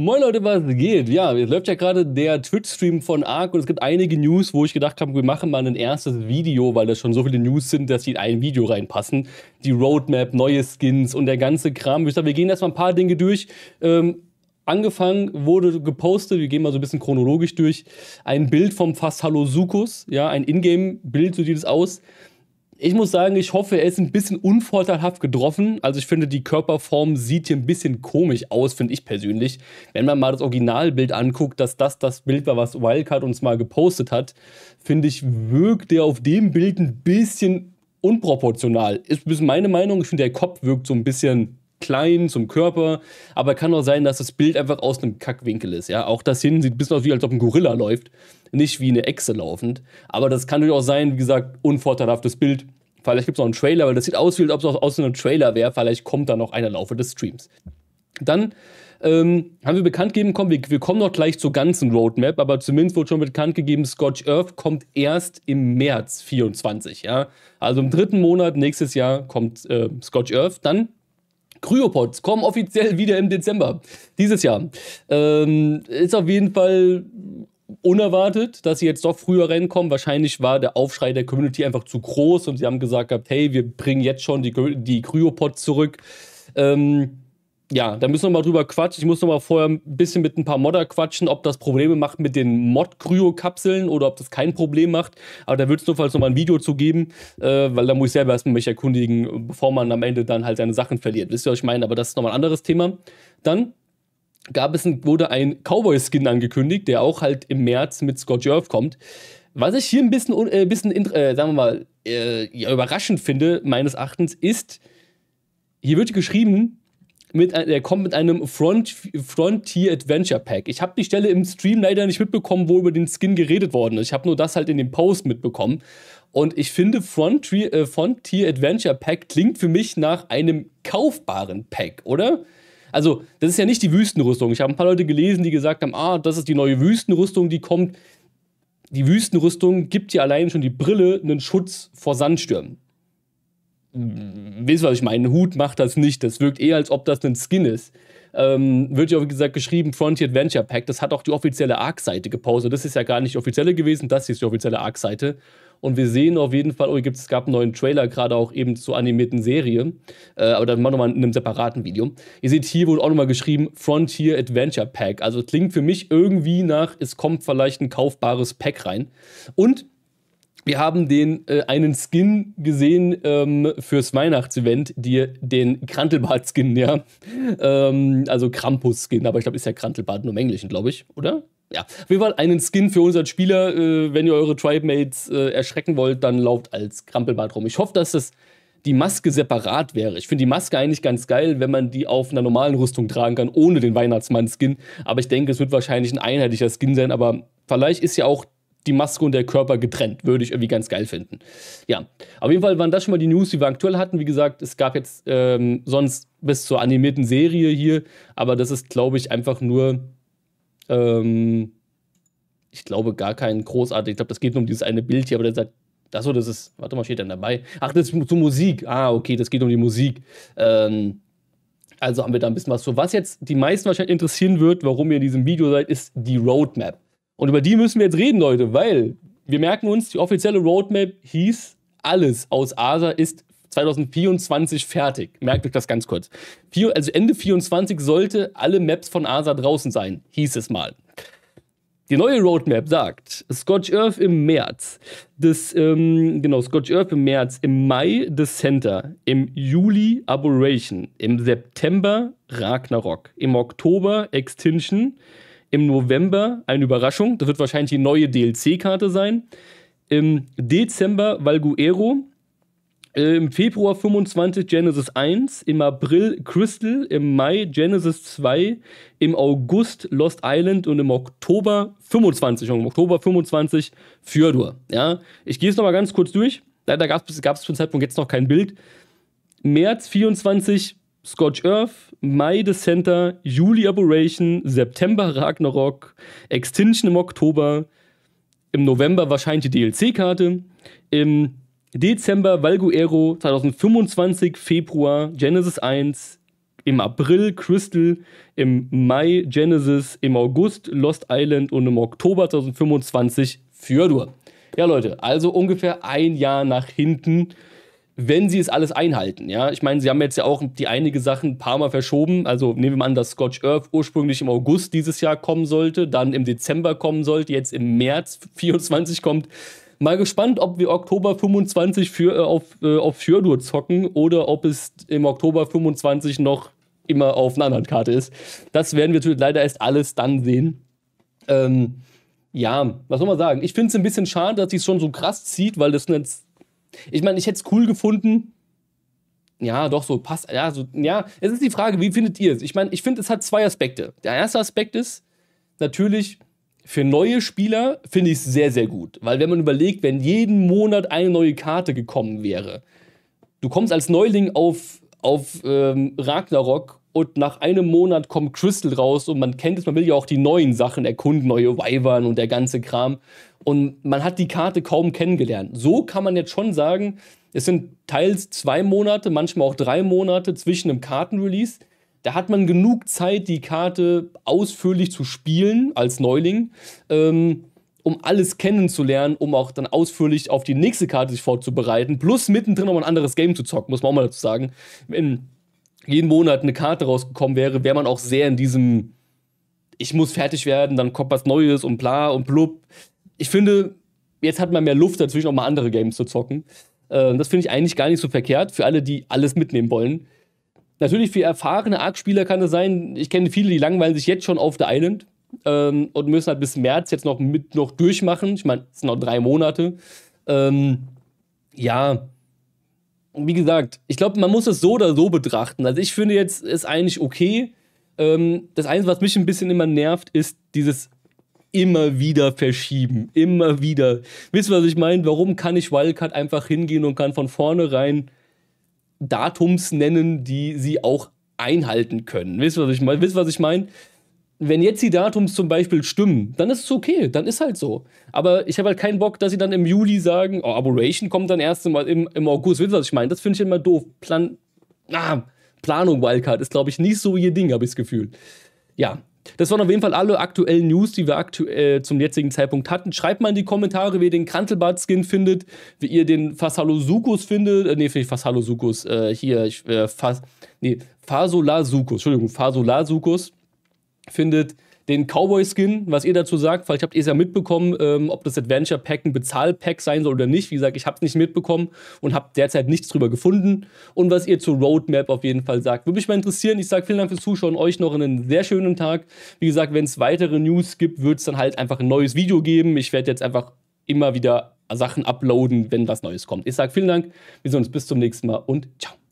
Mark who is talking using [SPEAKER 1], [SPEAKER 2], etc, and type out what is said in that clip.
[SPEAKER 1] Moin Leute, was geht? Ja, jetzt läuft ja gerade der Twitch-Stream von Ark und es gibt einige News, wo ich gedacht habe, wir machen mal ein erstes Video, weil das schon so viele News sind, dass die in ein Video reinpassen. Die Roadmap, neue Skins und der ganze Kram. Ich dachte, wir gehen erstmal ein paar Dinge durch. Ähm, angefangen wurde gepostet, wir gehen mal so ein bisschen chronologisch durch, ein Bild vom Fast Hallo Sukus, ja, ein Ingame-Bild, so sieht es aus. Ich muss sagen, ich hoffe, er ist ein bisschen unvorteilhaft getroffen. Also ich finde, die Körperform sieht hier ein bisschen komisch aus, finde ich persönlich. Wenn man mal das Originalbild anguckt, dass das das Bild war, was Wildcard uns mal gepostet hat, finde ich, wirkt der auf dem Bild ein bisschen unproportional. Ist meine Meinung. Ich finde, der Kopf wirkt so ein bisschen klein zum Körper, aber kann auch sein, dass das Bild einfach aus einem Kackwinkel ist. Ja, auch das hinten sieht ein bisschen aus wie als ob ein Gorilla läuft, nicht wie eine Echse laufend. Aber das kann durchaus sein, wie gesagt, unvorteilhaftes Bild. Vielleicht gibt es noch einen Trailer, weil das sieht aus, wie als ob es aus, aus einem Trailer wäre. Vielleicht kommt da noch einer Laufe des Streams. Dann ähm, haben wir bekannt gegeben, komm, wir, wir, kommen noch gleich zur ganzen Roadmap, aber zumindest wurde schon bekannt gegeben, Scotch Earth kommt erst im März 24, ja. Also im dritten Monat nächstes Jahr kommt äh, Scotch Earth. Dann Kryopods kommen offiziell wieder im Dezember dieses Jahr. Ähm, ist auf jeden Fall unerwartet, dass sie jetzt doch früher reinkommen. Wahrscheinlich war der Aufschrei der Community einfach zu groß und sie haben gesagt gehabt, hey, wir bringen jetzt schon die, die Kryopods zurück. Ähm, ja, da müssen wir mal drüber quatschen. Ich muss noch mal vorher ein bisschen mit ein paar Modder quatschen, ob das Probleme macht mit den Mod-Kryo-Kapseln oder ob das kein Problem macht. Aber da wird es notfalls noch mal ein Video zu geben, äh, weil da muss ich selber erstmal mich erkundigen, bevor man am Ende dann halt seine Sachen verliert. Wisst ihr, was ich meine? Aber das ist nochmal ein anderes Thema. Dann gab es ein, wurde ein Cowboy-Skin angekündigt, der auch halt im März mit Scott Jerv kommt. Was ich hier ein bisschen, äh, bisschen äh, sagen wir mal, äh, ja, überraschend finde, meines Erachtens, ist, hier wird geschrieben, mit, äh, der kommt mit einem Front, Frontier Adventure Pack. Ich habe die Stelle im Stream leider nicht mitbekommen, wo über den Skin geredet worden ist. Ich habe nur das halt in dem Post mitbekommen. Und ich finde, Frontier, äh, Frontier Adventure Pack klingt für mich nach einem kaufbaren Pack, oder? Also, das ist ja nicht die Wüstenrüstung. Ich habe ein paar Leute gelesen, die gesagt haben, ah, das ist die neue Wüstenrüstung, die kommt. Die Wüstenrüstung gibt dir allein schon die Brille einen Schutz vor Sandstürmen wisst, was ich meine, ein Hut macht das nicht. Das wirkt eher, als ob das ein Skin ist. Ähm, wird ja, wie gesagt, geschrieben Frontier Adventure Pack. Das hat auch die offizielle Arc-Seite gepostet. Das ist ja gar nicht die offizielle gewesen, das hier ist die offizielle Arc-Seite. Und wir sehen auf jeden Fall, oh, es gab einen neuen Trailer, gerade auch eben zur animierten Serie. Äh, aber dann machen wir mal in einem separaten Video. Ihr seht, hier wurde auch nochmal geschrieben Frontier Adventure Pack. Also klingt für mich irgendwie nach, es kommt vielleicht ein kaufbares Pack rein. Und wir haben den äh, einen Skin gesehen ähm, fürs Weihnachtsevent, die den Krantelbart-Skin, ja. Ähm, also Krampus-Skin, aber ich glaube, ist ja Krantelbart nur im Englischen, glaube ich, oder? Ja, auf jeden Fall einen Skin für unseren Spieler. Äh, wenn ihr eure Tribe-Mates äh, erschrecken wollt, dann lauft als Krampelbart rum. Ich hoffe, dass das die Maske separat wäre. Ich finde die Maske eigentlich ganz geil, wenn man die auf einer normalen Rüstung tragen kann, ohne den Weihnachtsmann-Skin. Aber ich denke, es wird wahrscheinlich ein einheitlicher Skin sein. Aber vielleicht ist ja auch die Maske und der Körper getrennt. Würde ich irgendwie ganz geil finden. Ja, auf jeden Fall waren das schon mal die News, die wir aktuell hatten. Wie gesagt, es gab jetzt ähm, sonst bis zur animierten Serie hier, aber das ist, glaube ich, einfach nur, ähm, ich glaube, gar kein großartig. Ich glaube, das geht nur um dieses eine Bild hier, aber der sagt, achso, das ist, warte mal, steht denn dabei? Ach, das ist zur Musik. Ah, okay, das geht um die Musik. Ähm, also haben wir da ein bisschen was zu. Was jetzt die meisten wahrscheinlich interessieren wird, warum ihr in diesem Video seid, ist die Roadmap. Und über die müssen wir jetzt reden, Leute, weil wir merken uns, die offizielle Roadmap hieß, alles aus ASA ist 2024 fertig. Merkt euch das ganz kurz. Also Ende 24 sollte alle Maps von ASA draußen sein, hieß es mal. Die neue Roadmap sagt, Scotch Earth im März, das, ähm, genau, Scotch Earth im März, im Mai das Center, im Juli Aberration, im September Ragnarok, im Oktober Extinction, im November eine Überraschung, das wird wahrscheinlich die neue DLC-Karte sein. Im Dezember Valguero. Im Februar 25 Genesis 1, im April Crystal, im Mai Genesis 2, im August Lost Island und im Oktober 25, im Oktober 25 Fjordur. Ja, ich gehe es nochmal ganz kurz durch. Leider gab es zum Zeitpunkt jetzt noch kein Bild. März 24 Scotch Earth, Mai Center, Juli Aberration, September Ragnarok, Extinction im Oktober, im November wahrscheinlich die DLC-Karte, im Dezember Valguero 2025, Februar Genesis 1, im April Crystal, im Mai Genesis, im August Lost Island und im Oktober 2025 Fjordur. Ja, Leute, also ungefähr ein Jahr nach hinten wenn sie es alles einhalten. Ja, ich meine, sie haben jetzt ja auch die einige Sachen ein paar Mal verschoben. Also nehmen wir mal an, dass Scotch Earth ursprünglich im August dieses Jahr kommen sollte, dann im Dezember kommen sollte, jetzt im März 24 kommt. Mal gespannt, ob wir Oktober 25 für, äh, auf, äh, auf Fjordur zocken oder ob es im Oktober 25 noch immer auf einer anderen Karte ist. Das werden wir natürlich leider erst alles dann sehen. Ähm, ja, was soll man sagen? Ich finde es ein bisschen schade, dass sie es schon so krass zieht, weil das jetzt ich meine, ich hätte es cool gefunden. Ja, doch, so passt. Ja, so, ja, es ist die Frage, wie findet ihr es? Ich meine, ich finde, es hat zwei Aspekte. Der erste Aspekt ist natürlich, für neue Spieler finde ich es sehr, sehr gut. Weil wenn man überlegt, wenn jeden Monat eine neue Karte gekommen wäre, du kommst als Neuling auf, auf ähm, Ragnarok und nach einem Monat kommt Crystal raus und man kennt es, man will ja auch die neuen Sachen erkunden, neue Weibern und der ganze Kram. Und man hat die Karte kaum kennengelernt. So kann man jetzt schon sagen, es sind teils zwei Monate, manchmal auch drei Monate zwischen einem Kartenrelease. Da hat man genug Zeit, die Karte ausführlich zu spielen als Neuling, ähm, um alles kennenzulernen, um auch dann ausführlich auf die nächste Karte sich vorzubereiten, plus mittendrin noch mal ein anderes Game zu zocken, muss man auch mal dazu sagen. Wenn jeden Monat eine Karte rausgekommen wäre, wäre man auch sehr in diesem, ich muss fertig werden, dann kommt was Neues und bla und blub. Ich finde, jetzt hat man mehr Luft dazwischen, auch mal andere Games zu zocken. Äh, das finde ich eigentlich gar nicht so verkehrt für alle, die alles mitnehmen wollen. Natürlich für erfahrene Arc-Spieler kann das sein. Ich kenne viele, die langweilen sich jetzt schon auf der Island ähm, und müssen halt bis März jetzt noch mit noch durchmachen. Ich meine, es sind noch drei Monate. Ähm, ja, wie gesagt, ich glaube, man muss es so oder so betrachten. Also ich finde jetzt, ist eigentlich okay. Ähm, das Einzige, was mich ein bisschen immer nervt, ist dieses immer wieder verschieben. Immer wieder. Wisst ihr, was ich meine? Warum kann ich Wildcard einfach hingehen und kann von vornherein Datums nennen, die sie auch einhalten können? Wisst ihr, was ich meine? Wisst was ich meine? wenn jetzt die Datums zum Beispiel stimmen, dann ist es okay, dann ist halt so. Aber ich habe halt keinen Bock, dass sie dann im Juli sagen, oh, Aberration kommt dann erst mal im, im August. Wisst ihr, was ich meine? Das finde ich immer doof. Plan ah, Planung Wildcard ist, glaube ich, nicht so ihr Ding, habe ich das Gefühl. Ja. Das waren auf jeden Fall alle aktuellen News, die wir aktu zum jetzigen Zeitpunkt hatten. Schreibt mal in die Kommentare, wie ihr den Krantelbart-Skin findet, wie ihr den Fasalosukus findet. Äh, nee, vielleicht Fasalosukus. Äh, hier, ich, äh, Fas nee, Fasolasukus. Entschuldigung, Fasolasukus findet den Cowboy-Skin, was ihr dazu sagt. Vielleicht habt ihr es ja mitbekommen, ähm, ob das Adventure Pack ein Bezahlpack sein soll oder nicht. Wie gesagt, ich habe es nicht mitbekommen und habe derzeit nichts drüber gefunden. Und was ihr zur Roadmap auf jeden Fall sagt. Würde mich mal interessieren. Ich sage vielen Dank fürs Zuschauen. Euch noch einen sehr schönen Tag. Wie gesagt, wenn es weitere News gibt, wird es dann halt einfach ein neues Video geben. Ich werde jetzt einfach immer wieder Sachen uploaden, wenn was Neues kommt. Ich sage vielen Dank. Wir sehen uns bis zum nächsten Mal und ciao.